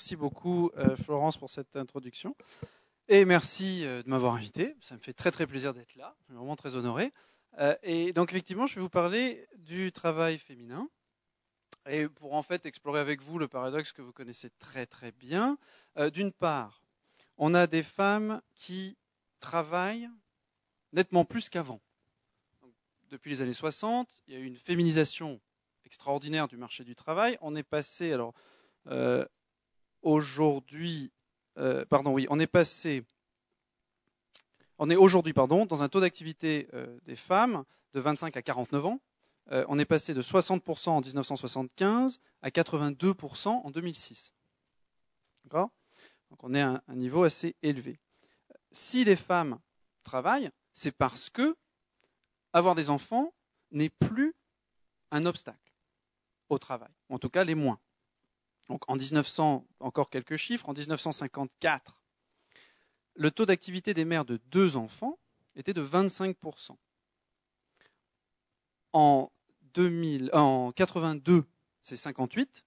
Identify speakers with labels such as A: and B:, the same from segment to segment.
A: Merci beaucoup, euh, Florence, pour cette introduction. Et merci euh, de m'avoir invité. Ça me fait très très plaisir d'être là. Je suis vraiment très honoré. Euh, et donc effectivement, je vais vous parler du travail féminin. Et pour en fait explorer avec vous le paradoxe que vous connaissez très très bien. D'une part, on a des femmes qui travaillent nettement plus qu'avant. Depuis les années 60, il y a eu une féminisation extraordinaire du marché du travail. On est passé, alors aujourd'hui, euh, pardon, oui, on est passé, on est aujourd'hui, pardon, dans un taux d'activité euh, des femmes de 25 à 49 ans. Euh, on est passé de 60% en 1975 à 82% en 2006. D'accord Donc on est à un, un niveau assez élevé. Si les femmes travaillent, c'est parce que avoir des enfants n'est plus un obstacle au travail, en tout cas les moins. Donc en 1900, encore quelques chiffres, en 1954, le taux d'activité des mères de deux enfants était de 25%. En, 2000, euh, en 82, c'est 58,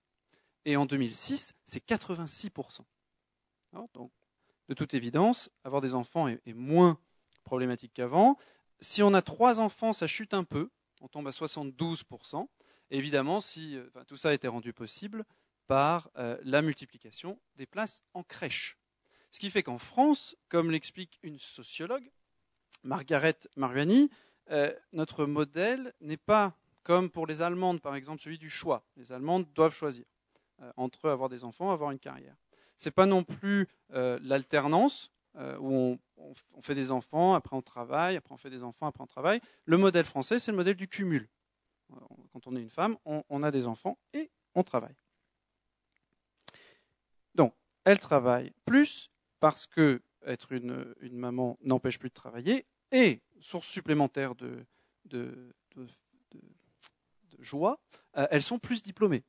A: et en 2006, c'est 86%. donc, de toute évidence, avoir des enfants est, moins problématique qu'avant. Si on a trois enfants, ça chute un peu, on tombe à 72%. évidemment, si euh, tout ça était rendu possible par euh, la multiplication des places en crèche. Ce qui fait qu'en France, comme l'explique une sociologue, Margaret Mariani, euh, notre modèle n'est pas comme pour les Allemandes, par exemple, celui du choix. Les Allemandes doivent choisir euh, entre avoir des enfants, avoir une carrière. Ce n'est pas non plus l'alternance où on, fait des enfants, après on travaille, après on fait des enfants, après on travaille. Le modèle français, c'est le modèle du cumul. Quand on est une femme, on a des enfants et on travaille. Elles travaillent plus parce que être une, maman n'empêche plus de travailler et source supplémentaire de, joie, euh, elles sont plus diplômées,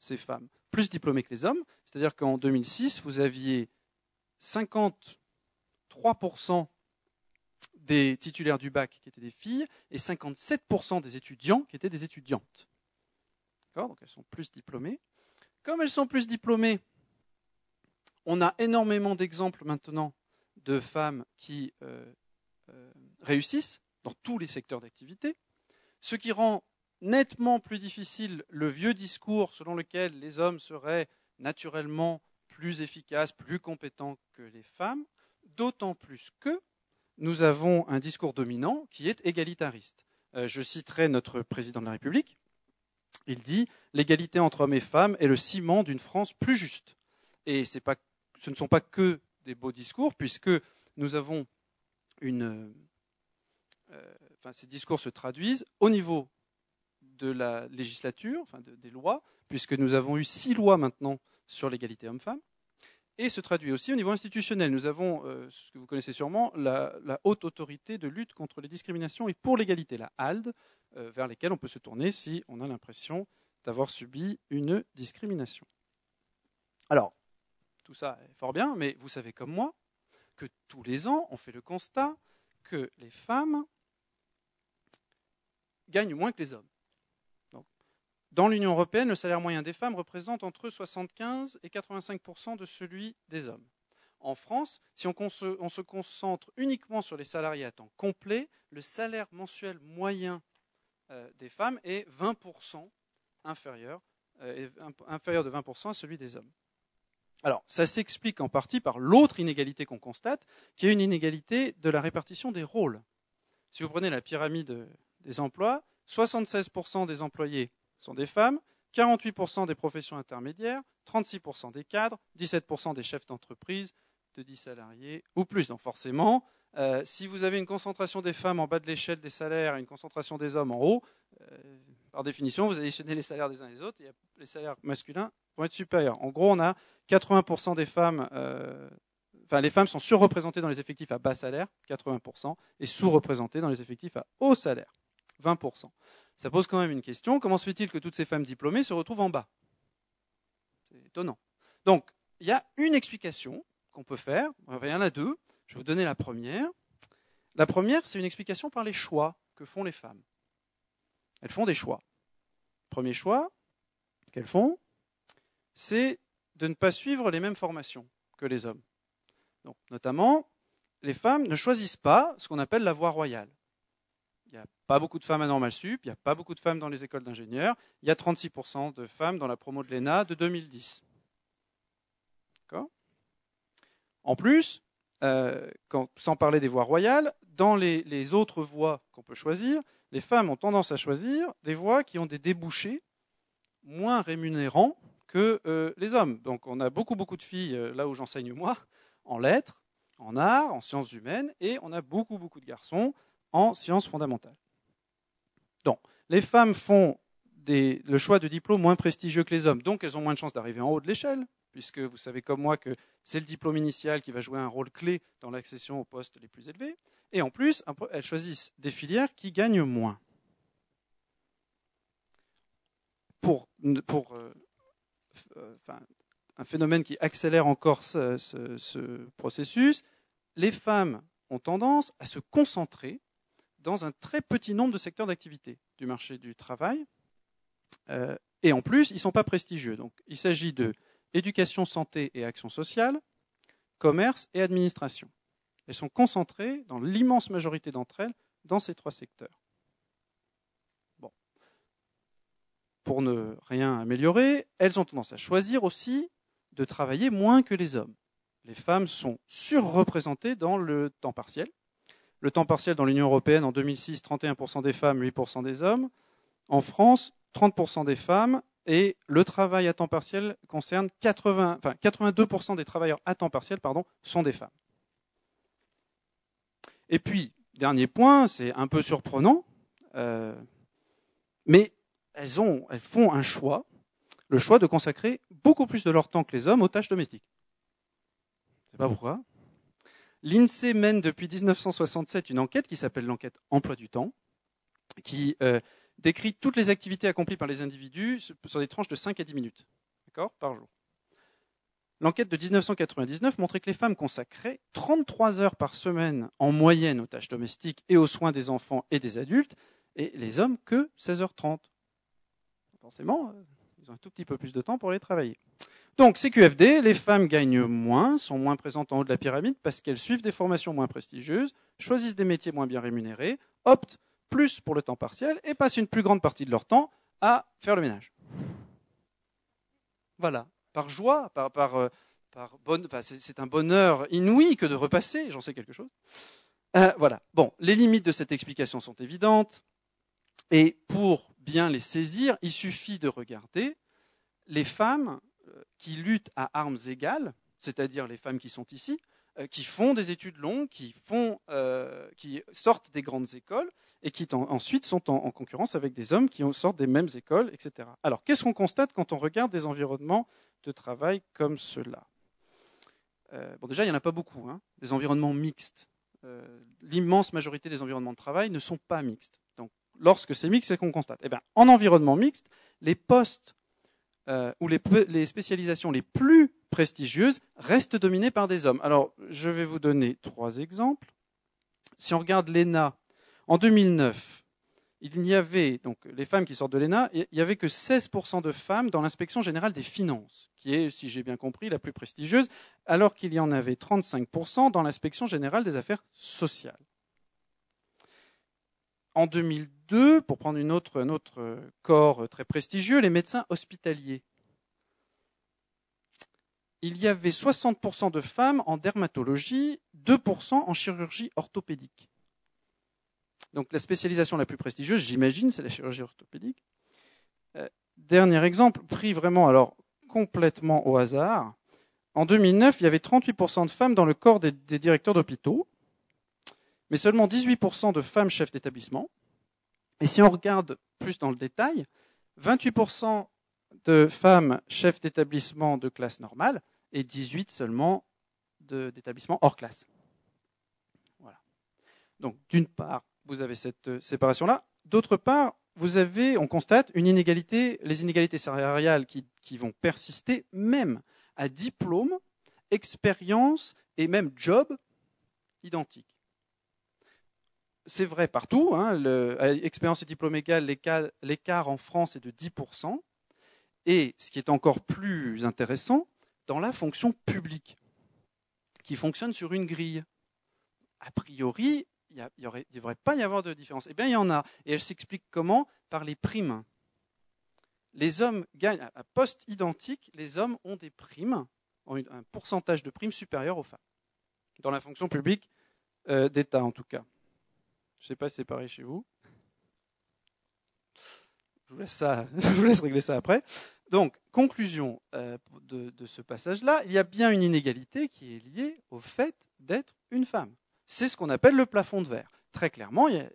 A: ces femmes, plus diplômées que les hommes. C'est-à-dire qu'en 2006, vous aviez 53% des titulaires du bac qui étaient des filles et 57% des étudiants qui étaient des étudiantes. Donc elles sont plus diplômées. Comme elles sont plus diplômées, on a énormément d'exemples maintenant de femmes qui euh, euh, réussissent dans tous les secteurs d'activité, ce qui rend nettement plus difficile le vieux discours selon lequel les hommes seraient naturellement plus efficaces, plus compétents que les femmes, d'autant plus que nous avons un discours dominant qui est égalitariste. Euh, je citerai notre président de la République. Il dit L'égalité entre hommes et femmes est le ciment d'une France plus juste. Et ce pas ce ne sont pas que des beaux discours, puisque nous avons une... Euh, enfin, ces discours se traduisent au niveau de la législature, enfin des lois, puisque nous avons eu six lois maintenant sur l'égalité homme-femme, et se traduit aussi au niveau institutionnel. Nous avons, euh, ce que vous connaissez sûrement, la, haute autorité de lutte contre les discriminations et pour l'égalité, la HALD, euh, vers lesquelles on peut se tourner si on a l'impression d'avoir subi une discrimination. Alors, tout ça est fort bien, mais vous savez comme moi que tous les ans, on fait le constat que les femmes gagnent moins que les hommes. dans l'Union européenne, le salaire moyen des femmes représente entre 75 et 85 de celui des hommes. En France, si on, se concentre uniquement sur les salariés à temps complet, le salaire mensuel moyen euh, des femmes est 20 inférieur, euh, inférieur de 20 à celui des hommes. Alors, ça s'explique en partie par l'autre inégalité qu'on constate, qui est une inégalité de la répartition des rôles. Si vous prenez la pyramide des emplois, 76% des employés sont des femmes, 48% des professions intermédiaires, 36% des cadres, 17% des chefs d'entreprise de 10 salariés ou plus. Donc forcément, euh, si vous avez une concentration des femmes en bas de l'échelle des salaires et une concentration des hommes en haut, euh, par définition, vous additionnez les salaires des uns et des autres, et les salaires masculins être supérieurs. En gros, on a 80% des femmes, euh, enfin les femmes sont surreprésentées dans les effectifs à bas salaire, 80%, et sous-représentées dans les effectifs à haut salaire, 20%. Ça pose quand même une question, comment se fait-il que toutes ces femmes diplômées se retrouvent en bas C'est étonnant. Donc, il y a une explication qu'on peut faire, il y en a deux, je vais vous donner la première. La première, c'est une explication par les choix que font les femmes. Elles font des choix. Premier choix qu'elles font, c'est de ne pas suivre les mêmes formations que les hommes. Donc, notamment, les femmes ne choisissent pas ce qu'on appelle la voie royale. Il n'y a pas beaucoup de femmes à Sup, il n'y a pas beaucoup de femmes dans les écoles d'ingénieurs, il y a 36% de femmes dans la promo de l'ENA de 2010. En plus, euh, sans parler des voies royales, dans les autres voies qu'on peut choisir, les femmes ont tendance à choisir des voies qui ont des débouchés moins rémunérants que euh, les hommes. Donc on a beaucoup, beaucoup de filles, euh, là où j'enseigne moi, en lettres, en arts, en sciences humaines, et on a beaucoup, beaucoup de garçons en sciences fondamentales. Donc, les femmes font le choix de diplômes moins prestigieux que les hommes, donc elles ont moins de chances d'arriver en haut de l'échelle, puisque vous savez comme moi que c'est le diplôme initial qui va jouer un rôle clé dans l'accession aux postes les plus élevés. Et en plus, elles choisissent des filières qui gagnent moins. Pour, pour euh, euh, un phénomène qui accélère encore ce, processus, les femmes ont tendance à se concentrer dans un très petit nombre de secteurs d'activité du marché du travail. Euh, et en plus, ils ne sont pas prestigieux. Donc, il s'agit de éducation, santé et action sociale, commerce et administration. Elles sont concentrées, dans l'immense majorité d'entre elles, dans ces trois secteurs. pour ne rien améliorer, elles ont tendance à choisir aussi de travailler moins que les hommes. Les femmes sont surreprésentées dans le temps partiel. Le temps partiel dans l'Union européenne en 2006, 31% des femmes, 8% des hommes. En France, 30% des femmes et le travail à temps partiel concerne 80, enfin 82% des travailleurs à temps partiel pardon, sont des femmes. Et puis, dernier point, c'est un peu surprenant, euh, mais elles, font un choix, le choix de consacrer beaucoup plus de leur temps que les hommes aux tâches domestiques. Je ne pas pourquoi. L'INSEE mène depuis 1967 une enquête qui s'appelle l'enquête emploi du temps, qui euh, décrit toutes les activités accomplies par les individus sur des tranches de 5 à 10 minutes par jour. L'enquête de 1999 montrait que les femmes consacraient 33 heures par semaine en moyenne aux tâches domestiques et aux soins des enfants et des adultes, et les hommes que 16h30 forcément, euh, ils ont un tout petit peu plus de temps pour les travailler. Donc, CQFD, les femmes gagnent moins, sont moins présentes en haut de la pyramide parce qu'elles suivent des formations moins prestigieuses, choisissent des métiers moins bien rémunérés, optent plus pour le temps partiel et passent une plus grande partie de leur temps à faire le ménage. Voilà, par joie, par, par, euh, par bonne, enfin, c'est un bonheur inouï que de repasser, j'en sais quelque chose. Euh, voilà, bon, les limites de cette explication sont évidentes. Et pour bien les saisir, il suffit de regarder les femmes euh, qui luttent à armes égales, c'est-à-dire les femmes qui sont ici, euh, qui font des études longues, qui, font, euh, qui sortent des grandes écoles et qui ensuite sont en, concurrence avec des hommes qui sortent des mêmes écoles, etc. Alors, qu'est-ce qu'on constate quand on regarde des environnements de travail comme cela Bon, déjà, il n'y en a pas beaucoup, hein. des environnements mixtes. L'immense majorité des environnements de travail ne sont pas mixtes. Donc, lorsque c'est mixte, c'est qu'on constate. Eh bien, en environnement mixte, les postes euh, ou les, spécialisations les plus prestigieuses restent dominées par des hommes. Alors, je vais vous donner trois exemples. Si on regarde l'ENA, en 2009, il n'y avait, donc les femmes qui sortent de l'ENA, il n'y avait que 16% de femmes dans l'inspection générale des finances, qui est, si j'ai bien compris, la plus prestigieuse, alors qu'il y en avait 35% dans l'inspection générale des affaires sociales en 2002, pour prendre une autre, un autre euh, corps euh, très prestigieux, les médecins hospitaliers. Il y avait 60% de femmes en dermatologie, 2% en chirurgie orthopédique. Donc la spécialisation la plus prestigieuse, j'imagine, c'est la chirurgie orthopédique. Euh, dernier exemple, pris vraiment alors complètement au hasard. En 2009, il y avait 38% de femmes dans le corps des directeurs d'hôpitaux mais seulement 18% de femmes chefs d'établissement. Et si on regarde plus dans le détail, 28% de femmes chefs d'établissement de classe normale et 18 seulement d'établissements hors classe. Voilà. Donc d'une part, vous avez cette euh, séparation-là. D'autre part, vous avez, on constate, une inégalité, les inégalités salariales qui, qui vont persister même à diplôme, expérience et même job identique c'est vrai partout. Hein, le, euh, expérience et diplôme égal, l'écart en France est de 10%. Et ce qui est encore plus intéressant, dans la fonction publique, qui fonctionne sur une grille. A priori, il ne devrait pas y avoir de différence. Eh bien, il y en a. Et elle s'explique comment Par les primes. Les hommes gagnent, à poste identique, les hommes ont des primes, ont un pourcentage de primes supérieur aux femmes, dans la fonction publique euh, d'État en tout cas. Je ne sais pas si c'est pareil chez vous. Je vous laisse régler ça après. Donc, conclusion euh, de, ce passage-là, il y a bien une inégalité qui est liée au fait d'être une femme. C'est ce qu'on appelle le plafond de verre. Très clairement, il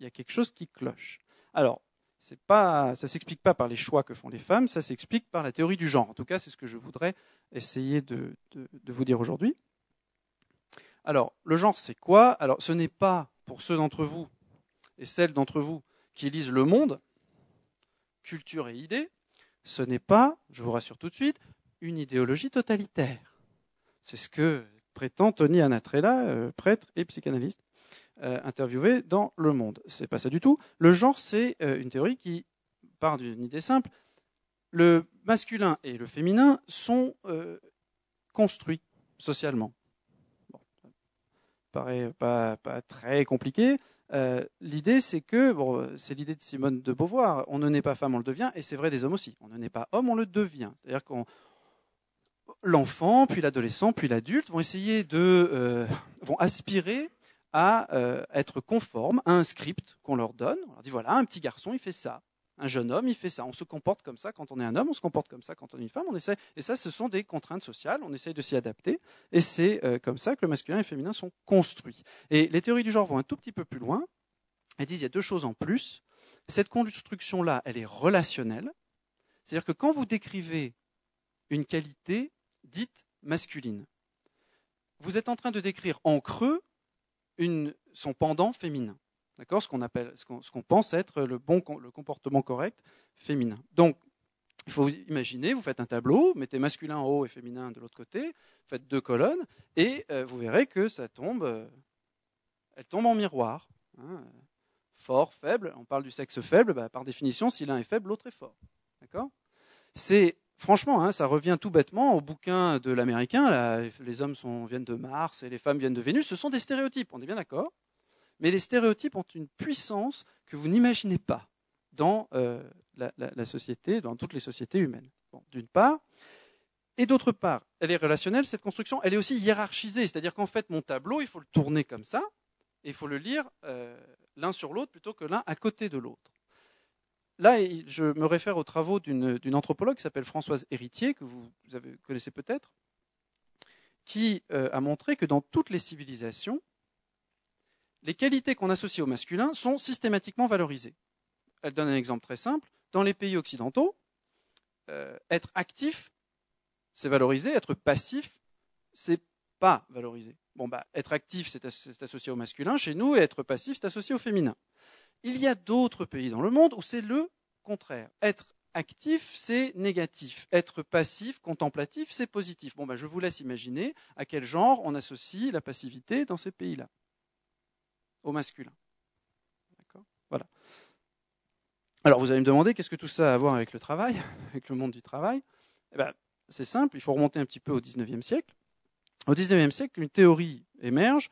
A: y a, quelque chose qui cloche. Alors, ça ne s'explique pas par les choix que font les femmes, ça s'explique par la théorie du genre. En tout cas, c'est ce que je voudrais essayer de vous dire aujourd'hui. Alors, le genre, c'est quoi Alors, ce n'est pas pour ceux d'entre vous et celles d'entre vous qui lisent Le Monde, culture et idées, ce n'est pas, je vous rassure tout de suite, une idéologie totalitaire. C'est ce que prétend Tony Anatrella, euh, prêtre et psychanalyste, euh, interviewé dans Le Monde. C'est pas ça du tout. Le genre, c'est euh, une théorie qui part d'une idée simple. Le masculin et le féminin sont construits socialement paraît pas, très compliqué. Euh, l'idée, c'est que, bon, c'est l'idée de Simone de Beauvoir, on ne naît pas femme, on le devient, et c'est vrai des hommes aussi. On ne naît pas homme, on le devient. C'est-à-dire qu'on l'enfant, puis l'adolescent, puis l'adulte vont essayer de, euh, vont aspirer à euh, être conformes à un script qu'on leur donne. On leur dit voilà, un petit garçon, il fait ça un jeune homme, il fait ça. On se comporte comme ça quand on est un homme, on se comporte comme ça quand on est une femme. On essaie, et ça, ce sont des contraintes sociales, on essaye de s'y adapter. Et c'est euh, comme ça que le masculin et le féminin sont construits. Et les théories du genre vont un tout petit peu plus loin. Elles disent il y a deux choses en plus. Cette construction-là, elle est relationnelle. C'est-à-dire que quand vous décrivez une qualité dite masculine, vous êtes en train de décrire en creux son pendant féminin. Ce qu'on appelle, ce qu'on pense être le bon le comportement correct féminin. Donc, il faut imaginer, vous faites un tableau, mettez masculin en haut et féminin de l'autre côté, faites deux colonnes, et euh, vous verrez que ça tombe, euh, elle tombe en miroir. Hein. fort, faible, on parle du sexe faible, bah, par définition, si l'un est faible, l'autre est fort. D'accord C'est franchement, hein, ça revient tout bêtement au bouquin de l'américain, les hommes viennent de Mars et les femmes viennent de Vénus, ce sont des stéréotypes, on est bien d'accord mais les stéréotypes ont une puissance que vous n'imaginez pas dans euh, la, société, dans toutes les sociétés humaines. D'une part, et d'autre part, elle est relationnelle, cette construction, elle est aussi hiérarchisée, c'est-à-dire qu'en fait, mon tableau, il faut le tourner comme ça, et il faut le lire euh, l'un sur l'autre plutôt que l'un à côté de l'autre. Là, je me réfère aux travaux d'une anthropologue qui s'appelle Françoise Héritier, que vous, avez, connaissez peut-être, qui euh, a montré que dans toutes les civilisations, les qualités qu'on associe au masculin sont systématiquement valorisées. Elle donne un exemple très simple. Dans les pays occidentaux, euh, être actif, c'est valorisé, être passif, c'est pas valorisé. Bon, bah, être actif, c'est associé au masculin chez nous, et être passif, c'est associé au féminin. Il y a d'autres pays dans le monde où c'est le contraire. Être actif, c'est négatif. Être passif, contemplatif, c'est positif. Bon, bah, je vous laisse imaginer à quel genre on associe la passivité dans ces pays-là au masculin. Voilà. Alors vous allez me demander qu'est-ce que tout ça a à voir avec le travail, avec le monde du travail eh ben, C'est simple, il faut remonter un petit peu au XIXe siècle. Au XIXe siècle, une théorie émerge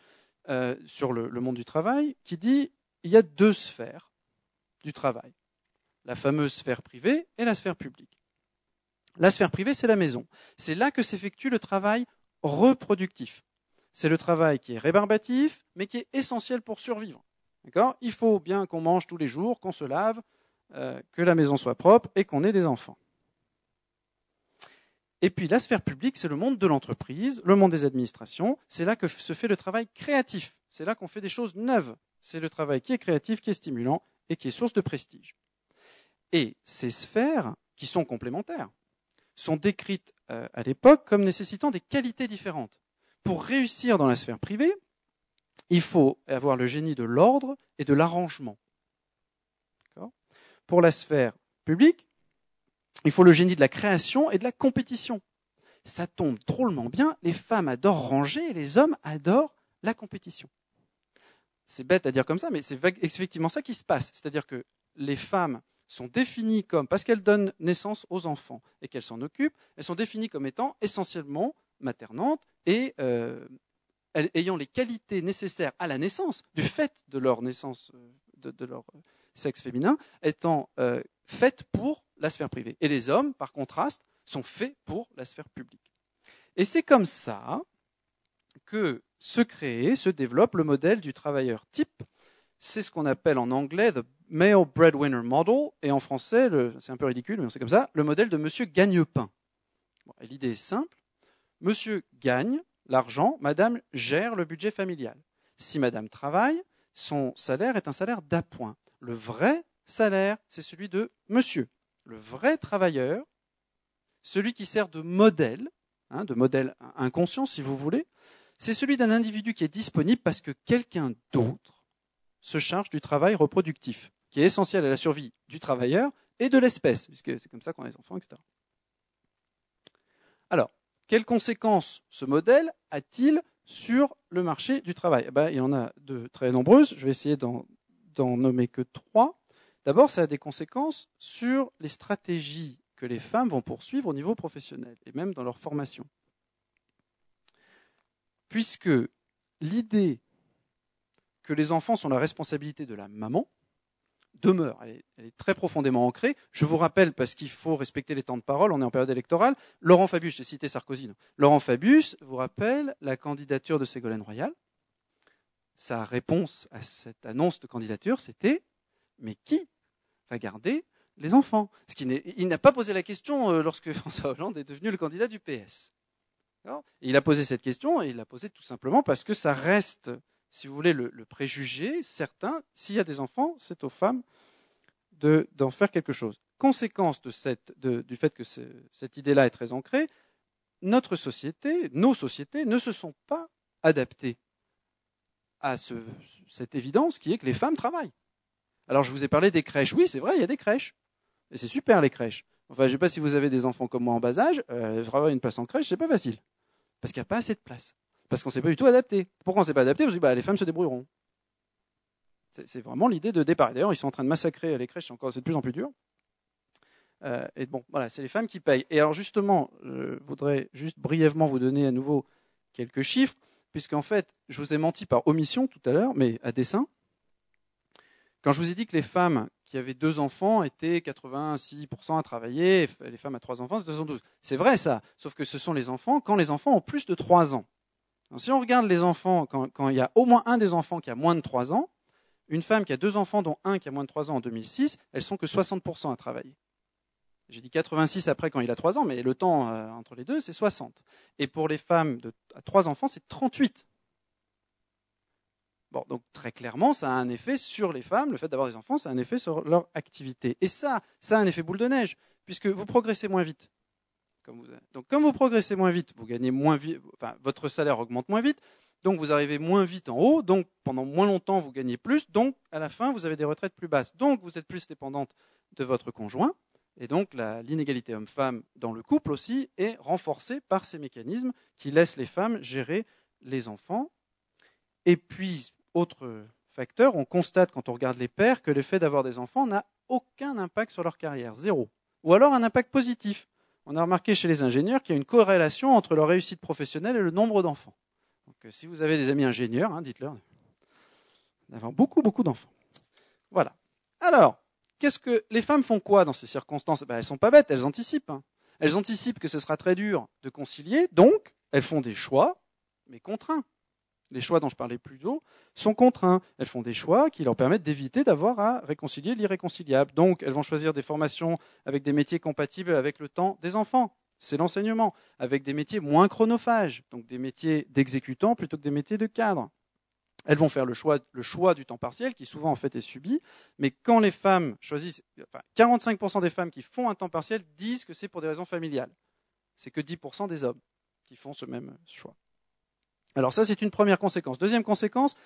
A: euh, sur le, le monde du travail qui dit il y a deux sphères du travail la fameuse sphère privée et la sphère publique. La sphère privée, c'est la maison. C'est là que s'effectue le travail reproductif c'est le travail qui est rébarbatif, mais qui est essentiel pour survivre. Il faut bien qu'on mange tous les jours, qu'on se lave, euh, que la maison soit propre et qu'on ait des enfants. Et puis la sphère publique, c'est le monde de l'entreprise, le monde des administrations, c'est là que se fait le travail créatif, c'est là qu'on fait des choses neuves, c'est le travail qui est créatif, qui est stimulant et qui est source de prestige. Et ces sphères, qui sont complémentaires, sont décrites euh, à l'époque comme nécessitant des qualités différentes pour réussir dans la sphère privée, il faut avoir le génie de l'ordre et de l'arrangement. Pour la sphère publique, il faut le génie de la création et de la compétition. Ça tombe drôlement bien, les femmes adorent ranger et les hommes adorent la compétition. C'est bête à dire comme ça, mais c'est effectivement ça qui se passe. C'est-à-dire que les femmes sont définies comme, parce qu'elles donnent naissance aux enfants et qu'elles s'en occupent, elles sont définies comme étant essentiellement maternantes et euh, ayant les qualités nécessaires à la naissance, du fait de leur naissance, euh, de, leur sexe féminin, étant euh, faites pour la sphère privée. Et les hommes, par contraste, sont faits pour la sphère publique. Et c'est comme ça que se crée, se développe le modèle du travailleur type. C'est ce qu'on appelle en anglais the male breadwinner model, et en français, c'est un peu ridicule, mais c'est comme ça, le modèle de monsieur Gagne-Pain. L'idée est simple, Monsieur gagne l'argent, Madame gère le budget familial. Si Madame travaille, son salaire est un salaire d'appoint. Le vrai salaire, c'est celui de Monsieur. Le vrai travailleur, celui qui sert de modèle, hein, de modèle inconscient si vous voulez, c'est celui d'un individu qui est disponible parce que quelqu'un d'autre se charge du travail reproductif, qui est essentiel à la survie du travailleur et de l'espèce, puisque c'est comme ça qu'on a les enfants, etc. Quelles conséquences ce modèle a-t-il sur le marché du travail eh ben, Il y en a de très nombreuses. Je vais essayer d'en nommer que trois. D'abord, ça a des conséquences sur les stratégies que les femmes vont poursuivre au niveau professionnel et même dans leur formation. Puisque l'idée que les enfants sont la responsabilité de la maman, demeure, elle est, très profondément ancrée. Je vous rappelle, parce qu'il faut respecter les temps de parole, on est en période électorale, Laurent Fabius, j'ai cité Sarkozy, Laurent Fabius vous rappelle la candidature de Ségolène Royal. Sa réponse à cette annonce de candidature, c'était Mais qui va garder les enfants Ce qui Il n'a pas posé la question euh, lorsque François Hollande est devenu le candidat du PS. il a posé cette question et il l'a posée tout simplement parce que ça reste si vous voulez, le, préjuger, préjugé, s'il y a des enfants, c'est aux femmes d'en faire quelque chose. Conséquence du fait que cette idée-là est très ancrée, notre société, nos sociétés ne se sont pas adaptées à cette évidence qui est que les femmes travaillent. Alors je vous ai parlé des crèches. Oui, c'est vrai, il y a des crèches. Et c'est super les crèches. Enfin, je ne sais pas si vous avez des enfants comme moi en bas âge, euh, travailler une place en crèche, ce n'est pas facile. Parce qu'il n'y a pas assez de place. Parce qu'on ne s'est pas du tout adapté. Pourquoi on ne s'est pas adapté Je dis, bah, les femmes se débrouilleront. C'est vraiment l'idée de départ. D'ailleurs, ils sont en train de massacrer les crèches, c'est de plus en plus dur. Euh, et bon, voilà, c'est les femmes qui payent. Et alors justement, je voudrais juste brièvement vous donner à nouveau quelques chiffres, puisqu'en fait, je vous ai menti par omission tout à l'heure, mais à dessein. Quand je vous ai dit que les femmes qui avaient deux enfants étaient 86% à travailler, les femmes à trois enfants, c'est 212. C'est vrai ça, sauf que ce sont les enfants quand les enfants ont plus de trois ans si on regarde les enfants, quand, il y a au moins un des enfants qui a moins de 3 ans, une femme qui a deux enfants, dont un qui a moins de 3 ans en 2006, elles sont que 60% à travailler. J'ai dit 86 après quand il a 3 ans, mais le temps euh, entre les deux, c'est 60. Et pour les femmes à 3 enfants, c'est 38. Bon, donc très clairement, ça a un effet sur les femmes. Le fait d'avoir des enfants, ça a un effet sur leur activité. Et ça, ça a un effet boule de neige, puisque vous progressez moins vite. Comme vous... Donc comme vous progressez moins vite, vous gagnez moins vite, votre salaire augmente moins vite, donc vous arrivez moins vite en haut, donc pendant moins longtemps vous gagnez plus, donc à la fin vous avez des retraites plus basses, donc vous êtes plus dépendante de votre conjoint, et donc l'inégalité homme-femme dans le couple aussi est renforcée par ces mécanismes qui laissent les femmes gérer les enfants. Et puis, autre facteur, on constate quand on regarde les pères que le fait d'avoir des enfants n'a aucun impact sur leur carrière, zéro. Ou alors un impact positif on a remarqué chez les ingénieurs qu'il y a une corrélation entre leur réussite professionnelle et le nombre d'enfants. Donc, euh, si vous avez des amis ingénieurs, hein, dites-leur d'avoir beaucoup, beaucoup d'enfants. Voilà. Alors, qu'est-ce que les femmes font quoi dans ces circonstances Elles ben, Elles sont pas bêtes, elles anticipent. Hein. Elles anticipent que ce sera très dur de concilier, donc elles font des choix, mais contraints les choix dont je parlais plus tôt, sont contraints. Elles font des choix qui leur permettent d'éviter d'avoir à réconcilier l'irréconciliable. Donc, elles vont choisir des formations avec des métiers compatibles avec le temps des enfants. C'est l'enseignement, avec des métiers moins chronophages, donc des métiers d'exécutants plutôt que des métiers de cadre. Elles vont faire le choix, le choix du temps partiel, qui souvent en fait est subi, mais quand les femmes choisissent, enfin, 45% des femmes qui font un temps partiel disent que c'est pour des raisons familiales. C'est que 10% des hommes qui font ce même choix. Alors ça, c'est une première conséquence. Deuxième conséquence,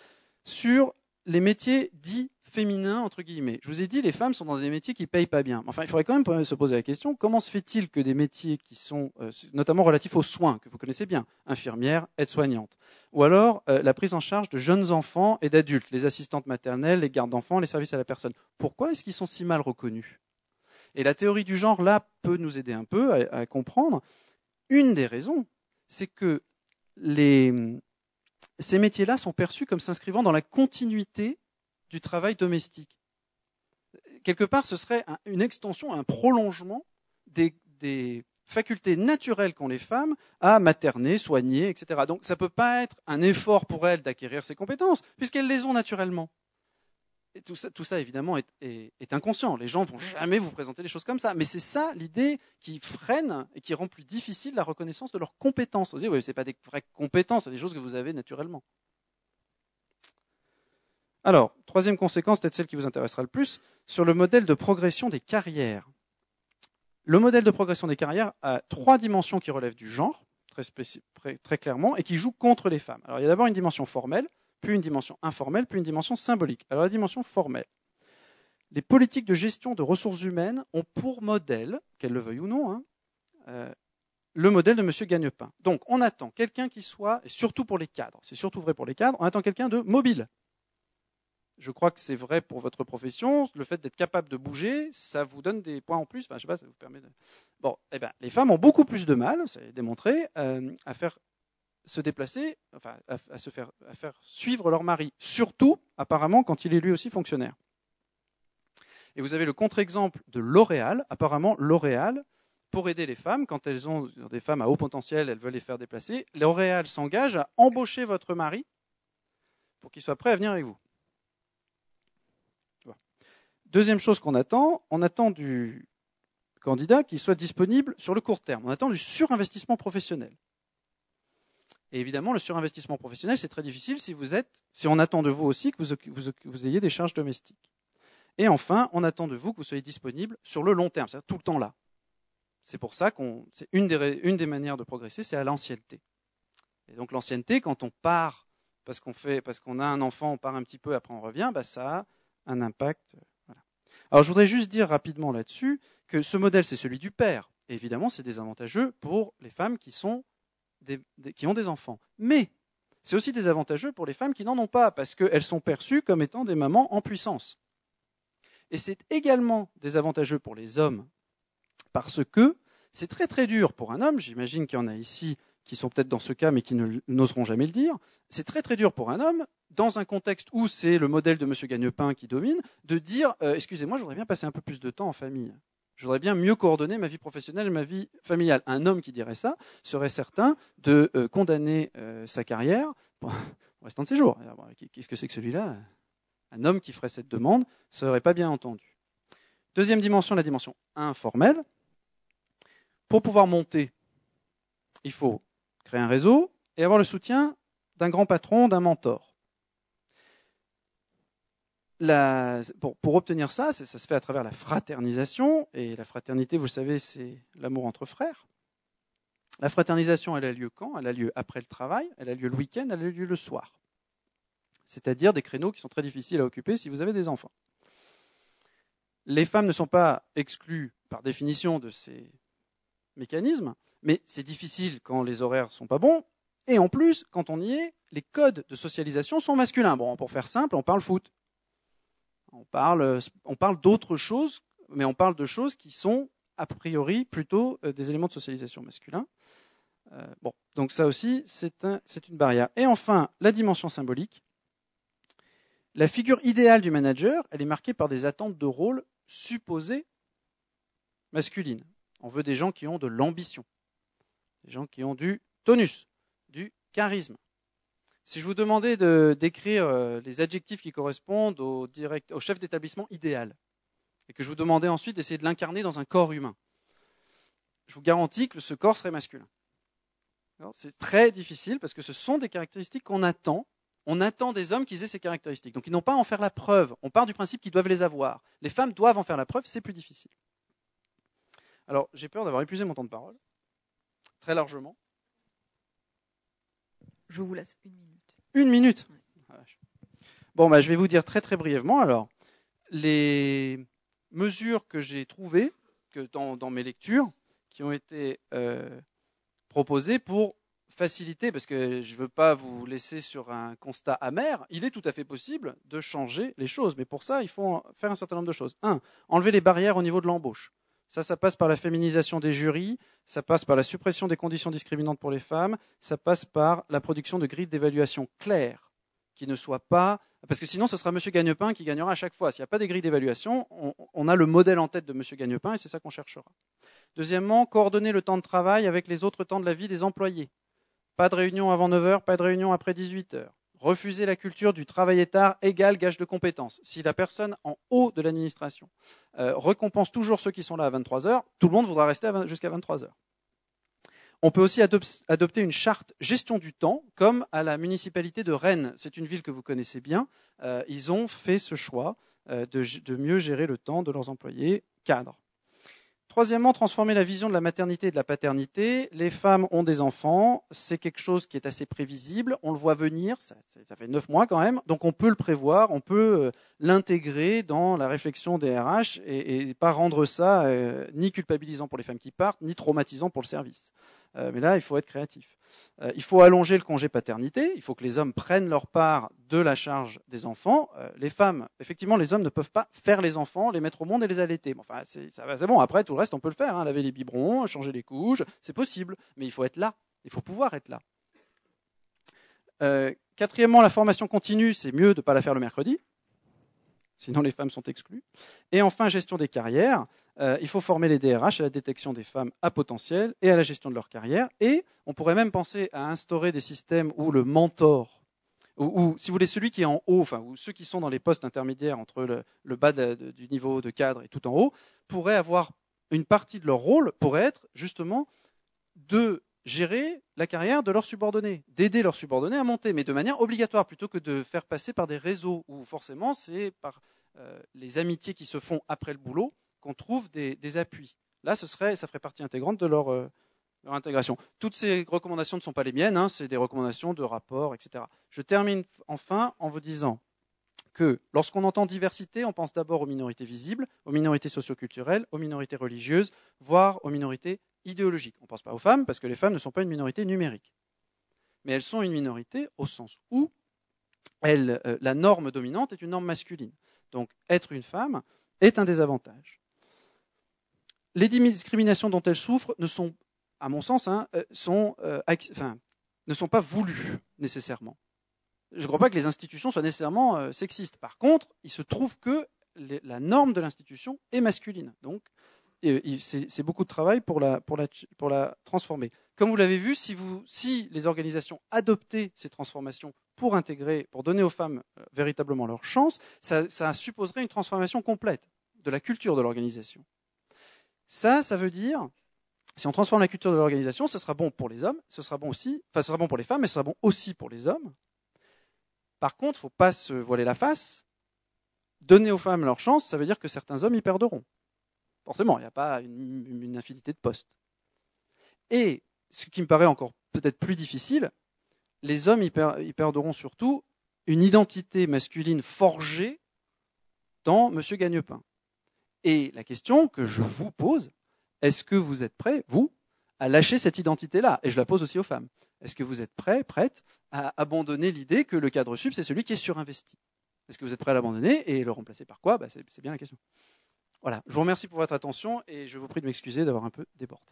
A: sur les métiers dits féminins, entre guillemets. Je vous ai dit, les femmes sont dans des métiers qui ne payent pas bien. Enfin, il faudrait quand même se poser la question, comment se fait-il que des métiers qui sont euh, notamment relatifs aux soins, que vous connaissez bien, infirmières, aides-soignantes, ou alors euh, la prise en charge de jeunes enfants et d'adultes, les assistantes maternelles, les gardes d'enfants, les services à la personne, pourquoi est-ce qu'ils sont si mal reconnus Et la théorie du genre, là, peut nous aider un peu à comprendre. Une des raisons, c'est que les, ces métiers-là sont perçus comme s'inscrivant dans la continuité du travail domestique. Quelque part, ce serait une extension, un prolongement des, facultés naturelles qu'ont les femmes à materner, soigner, etc. Donc ça ne peut pas être un effort pour elles d'acquérir ces compétences, puisqu'elles les ont naturellement tout, ça, évidemment, est, inconscient. Les gens ne vont jamais vous présenter les choses comme ça. Mais c'est ça l'idée qui freine et qui rend plus difficile la reconnaissance de leurs compétences. Vous dites, oui, ce pas des vraies compétences, c'est des choses que vous avez naturellement. Alors, troisième conséquence, peut-être celle qui vous intéressera le plus, sur le modèle de progression des carrières. Le modèle de progression des carrières a trois dimensions qui relèvent du genre, très clairement, et qui jouent contre les femmes. Alors, il y a d'abord une dimension formelle, puis une dimension informelle, puis une dimension symbolique. Alors la dimension formelle. Les politiques de gestion de ressources humaines ont pour modèle, qu'elles le veuillent ou non, hein, euh, le modèle de M. Gagnepin. Donc on attend quelqu'un qui soit, et surtout pour les cadres, c'est surtout vrai pour les cadres, on attend quelqu'un de mobile. Je crois que c'est vrai pour votre profession. Le fait d'être capable de bouger, ça vous donne des points en plus. je sais pas, ça vous permet de. Bon, eh ben, les femmes ont beaucoup plus de mal, c'est démontré, euh, à faire se déplacer, enfin, à, se à faire suivre leur mari, surtout apparemment quand il est lui aussi fonctionnaire. Et vous avez le contre-exemple de L'Oréal. Apparemment, L'Oréal, pour aider les femmes, quand elles ont des femmes à haut potentiel, elles veulent les faire déplacer, L'Oréal s'engage à embaucher votre mari pour qu'il soit prêt à venir avec vous. Deuxième chose qu'on attend, on attend du candidat qu'il soit disponible sur le court terme. On attend du surinvestissement professionnel. Et évidemment, le surinvestissement professionnel, c'est très difficile si vous êtes, on attend de vous aussi que vous, ayez des charges domestiques. Et enfin, on attend de vous que vous soyez disponible sur le long terme, c'est-à-dire tout le temps là. C'est pour ça qu'on, c'est une des, manières de progresser, c'est à l'ancienneté. Et donc l'ancienneté, quand on part parce qu'on a un enfant, on part un petit peu, après on revient, bah, ça a un impact. Euh, Alors je voudrais juste dire rapidement là-dessus que ce modèle, c'est celui du père. évidemment, c'est désavantageux pour les femmes qui sont qui ont des enfants. Mais c'est aussi désavantageux pour les femmes qui n'en ont pas, parce qu'elles sont perçues comme étant des mamans en puissance. Et c'est également désavantageux pour les hommes, parce que c'est très très dur pour un homme, j'imagine qu'il y en a ici qui sont peut-être dans ce cas mais qui n'oseront jamais le dire, c'est très très dur pour un homme, dans un contexte où c'est le modèle de M. Gagnepin qui domine, de dire euh, excusez-moi, je voudrais bien passer un peu plus de temps en famille je voudrais bien mieux coordonner ma vie professionnelle et ma vie familiale. Un homme qui dirait ça serait certain de euh, condamner euh, sa carrière pour, restant de ses jours. Qu'est-ce que c'est que celui-là Un homme qui ferait cette demande serait pas bien entendu. Deuxième dimension, la dimension informelle. Pour pouvoir monter, il faut créer un réseau et avoir le soutien d'un grand patron, d'un mentor pour, obtenir ça, ça se fait à travers la fraternisation, et la fraternité, vous le savez, c'est l'amour entre frères. La fraternisation, elle a lieu quand Elle a lieu après le travail, elle a lieu le week-end, elle a lieu le soir. C'est-à-dire des créneaux qui sont très difficiles à occuper si vous avez des enfants. Les femmes ne sont pas exclues par définition de ces mécanismes, mais c'est difficile quand les horaires ne sont pas bons, et en plus, quand on y est, les codes de socialisation sont masculins. Bon, pour faire simple, on parle foot. On parle, on parle d'autres choses, mais on parle de choses qui sont a priori plutôt euh, des éléments de socialisation masculin. Euh, bon, donc ça aussi, c'est une barrière. Et enfin, la dimension symbolique. La figure idéale du manager, elle est marquée par des attentes de rôle supposées masculines. On veut des gens qui ont de l'ambition, des gens qui ont du tonus, du charisme, si je vous demandais de décrire euh, les adjectifs qui correspondent au, direct, au chef d'établissement idéal, et que je vous demandais ensuite d'essayer de l'incarner dans un corps humain, je vous garantis que ce corps serait masculin. C'est très difficile parce que ce sont des caractéristiques qu'on attend. On attend des hommes qu'ils aient ces caractéristiques. Donc ils n'ont pas à en faire la preuve. On part du principe qu'ils doivent les avoir. Les femmes doivent en faire la preuve, c'est plus difficile. Alors j'ai peur d'avoir épuisé mon temps de parole, très largement. Je vous laisse une minute. Une minute ah, Bon, ben je vais vous dire très très brièvement alors les mesures que j'ai trouvées que dans, mes lectures qui ont été euh, proposées pour faciliter, parce que je ne veux pas vous laisser sur un constat amer, il est tout à fait possible de changer les choses, mais pour ça, il faut faire un certain nombre de choses. Un, enlever les barrières au niveau de l'embauche. Ça, ça passe par la féminisation des jurys, ça passe par la suppression des conditions discriminantes pour les femmes, ça passe par la production de grilles d'évaluation claires qui ne soient pas. Parce que sinon, ce sera M. Gagnepin qui gagnera à chaque fois. S'il n'y a pas des grilles d'évaluation, on, a le modèle en tête de M. Gagnepin et c'est ça qu'on cherchera. Deuxièmement, coordonner le temps de travail avec les autres temps de la vie des employés. Pas de réunion avant 9h, pas de réunion après 18h. Refuser la culture du travail tard égale gage de compétences. Si la personne en haut de l'administration recompense euh, récompense toujours ceux qui sont là à 23 heures, tout le monde voudra rester jusqu'à 23 heures. On peut aussi adopter une charte gestion du temps, comme à la municipalité de Rennes. C'est une ville que vous connaissez bien. Euh, ils ont fait ce choix euh, de, de mieux gérer le temps de leurs employés cadres. Troisièmement, transformer la vision de la maternité et de la paternité. Les femmes ont des enfants, c'est quelque chose qui est assez prévisible, on le voit venir, ça, fait neuf mois quand même, donc on peut le prévoir, on peut euh, l'intégrer dans la réflexion des RH et, ne pas rendre ça euh, ni culpabilisant pour les femmes qui partent, ni traumatisant pour le service. Euh, mais là, il faut être créatif. Euh, il faut allonger le congé paternité, il faut que les hommes prennent leur part de la charge des enfants. Euh, les femmes, effectivement, les hommes ne peuvent pas faire les enfants, les mettre au monde et les allaiter. enfin, bon, après, tout le reste, on peut le faire, hein. laver les biberons, changer les couches, c'est possible, mais il faut être là, il faut pouvoir être là. quatrièmement, la formation continue, c'est mieux de ne pas la faire le mercredi, sinon les femmes sont exclues. Et enfin, gestion des carrières. Euh, il faut former les DRH à la détection des femmes à potentiel et à la gestion de leur carrière. Et on pourrait même penser à instaurer des systèmes où le mentor, ou, si vous voulez celui qui est en haut, enfin, ou ceux qui sont dans les postes intermédiaires entre le, bas du niveau de cadre et tout en haut, pourraient avoir une partie de leur rôle pourrait être justement de gérer la carrière de leurs subordonnés, d'aider leurs subordonnés à monter, mais de manière obligatoire, plutôt que de faire passer par des réseaux où forcément c'est par euh, les amitiés qui se font après le boulot qu'on trouve des, appuis. Là, ce serait, ça ferait partie intégrante de leur, euh, intégration. Toutes ces recommandations ne sont pas les miennes, hein, c'est des recommandations de rapports, etc. Je termine enfin en vous disant que lorsqu'on entend diversité, on pense d'abord aux minorités visibles, aux minorités socioculturelles, aux minorités religieuses, voire aux minorités idéologiques. On ne pense pas aux femmes parce que les femmes ne sont pas une minorité numérique. Mais elles sont une minorité au sens où euh, la norme dominante est une norme masculine. Donc être une femme est un désavantage les discriminations dont elles souffrent ne sont, à mon sens, hein, euh, euh, ne sont pas voulues nécessairement. Je ne crois pas que les institutions soient nécessairement euh, sexistes. Par contre, il se trouve que la norme de l'institution est masculine. Donc, c'est beaucoup de travail pour la, transformer. Comme vous l'avez vu, si, les organisations adoptaient ces transformations pour intégrer, pour donner aux femmes véritablement leur chance, ça supposerait une transformation complète de la culture de l'organisation. Ça, ça veut dire, si on transforme la culture de l'organisation, ce sera bon pour les hommes, ce sera bon aussi, enfin, sera bon pour les femmes, mais ce sera bon aussi pour les hommes. Par contre, il faut pas se voiler la face. Donner aux femmes leur chance, ça veut dire que certains hommes y perdront. Forcément, il n'y a pas une, infinité de postes. Et ce qui me paraît encore peut-être plus difficile, les hommes y, y perdront surtout une identité masculine forgée dans Monsieur Gagnepin. Et la question que je vous pose, est-ce que vous êtes prêts, vous, à lâcher cette identité-là Et je la pose aussi aux femmes. Est-ce que vous êtes prêts, prêtes à abandonner l'idée que le cadre sub, c'est celui qui est surinvesti Est-ce que vous êtes prêts à l'abandonner et le remplacer par quoi bah, C'est bien la question. Voilà, je vous remercie pour votre attention et je vous prie de m'excuser d'avoir un peu débordé.